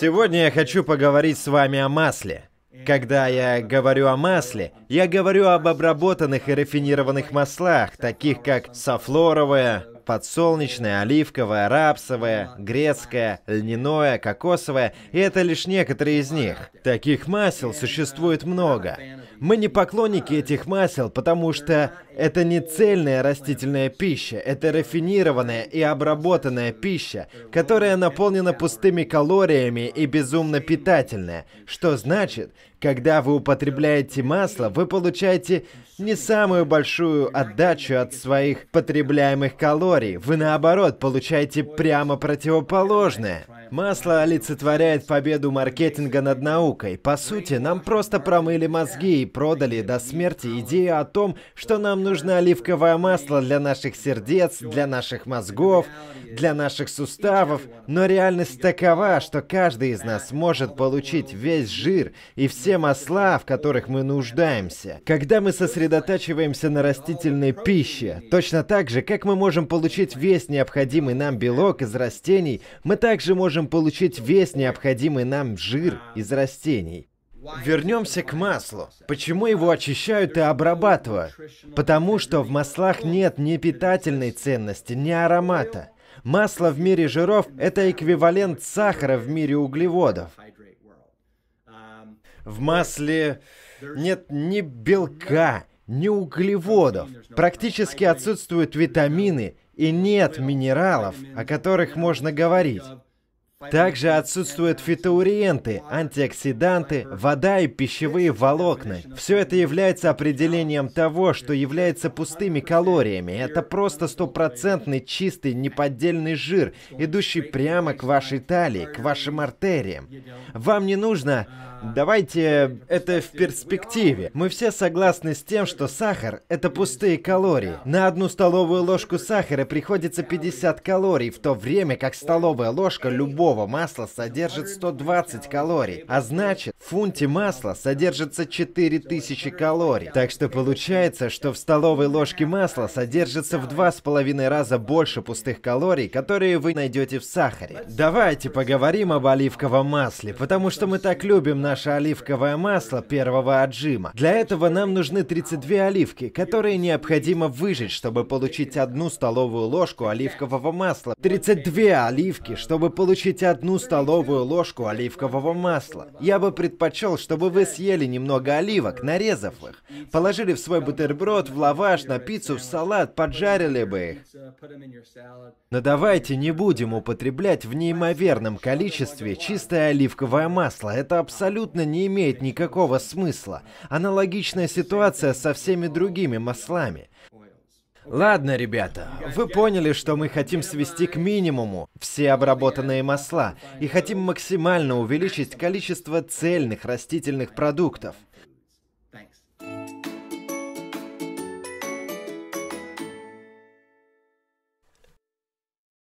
Сегодня я хочу поговорить с вами о масле. Когда я говорю о масле, я говорю об обработанных и рафинированных маслах, таких как софлоровое, подсолнечное, оливковое, рапсовое, грецкое, льняное, кокосовое, и это лишь некоторые из них. Таких масел существует много. Мы не поклонники этих масел, потому что это не цельная растительная пища, это рафинированная и обработанная пища, которая наполнена пустыми калориями и безумно питательная, что значит, когда вы употребляете масло, вы получаете не самую большую отдачу от своих потребляемых калорий, вы наоборот получаете прямо противоположное. Масло олицетворяет победу маркетинга над наукой. По сути, нам просто промыли мозги и продали до смерти идею о том, что нам нужно оливковое масло для наших сердец, для наших мозгов, для наших суставов. Но реальность такова, что каждый из нас может получить весь жир и все масла, в которых мы нуждаемся. Когда мы сосредотачиваемся на растительной пище, точно так же, как мы можем получить весь необходимый нам белок из растений, мы также можем можем получить весь необходимый нам жир из растений. Вернемся к маслу. Почему его очищают и обрабатывают? Потому что в маслах нет ни питательной ценности, ни аромата. Масло в мире жиров – это эквивалент сахара в мире углеводов. В масле нет ни белка, ни углеводов. Практически отсутствуют витамины и нет минералов, о которых можно говорить. Также отсутствуют фитоуриенты, антиоксиданты, вода и пищевые волокна. Все это является определением того, что является пустыми калориями. Это просто стопроцентный чистый неподдельный жир, идущий прямо к вашей талии, к вашим артериям. Вам не нужно... Давайте это в перспективе. Мы все согласны с тем, что сахар — это пустые калории. На одну столовую ложку сахара приходится 50 калорий, в то время как столовая ложка любого сырого масла содержит 120 калорий, а значит, в фунте масла содержится 4000 калорий. Так что получается, что в столовой ложке масла содержится в два с половиной раза больше пустых калорий, которые вы найдете в сахаре. Давайте поговорим об оливковом масле, потому что мы так любим наше оливковое масло первого отжима. Для этого нам нужны 32 оливки, которые необходимо выжать, чтобы получить одну столовую ложку оливкового масла. 32 оливки, чтобы получить выпить одну столовую ложку оливкового масла. Я бы предпочел, чтобы вы съели немного оливок, нарезав их. Положили в свой бутерброд, в лаваш, на пиццу, в салат, поджарили бы их. Но давайте не будем употреблять в неимоверном количестве чистое оливковое масло. Это абсолютно не имеет никакого смысла. Аналогичная ситуация со всеми другими маслами. Ладно, ребята, вы поняли, что мы хотим свести к минимуму все обработанные масла и хотим максимально увеличить количество цельных растительных продуктов.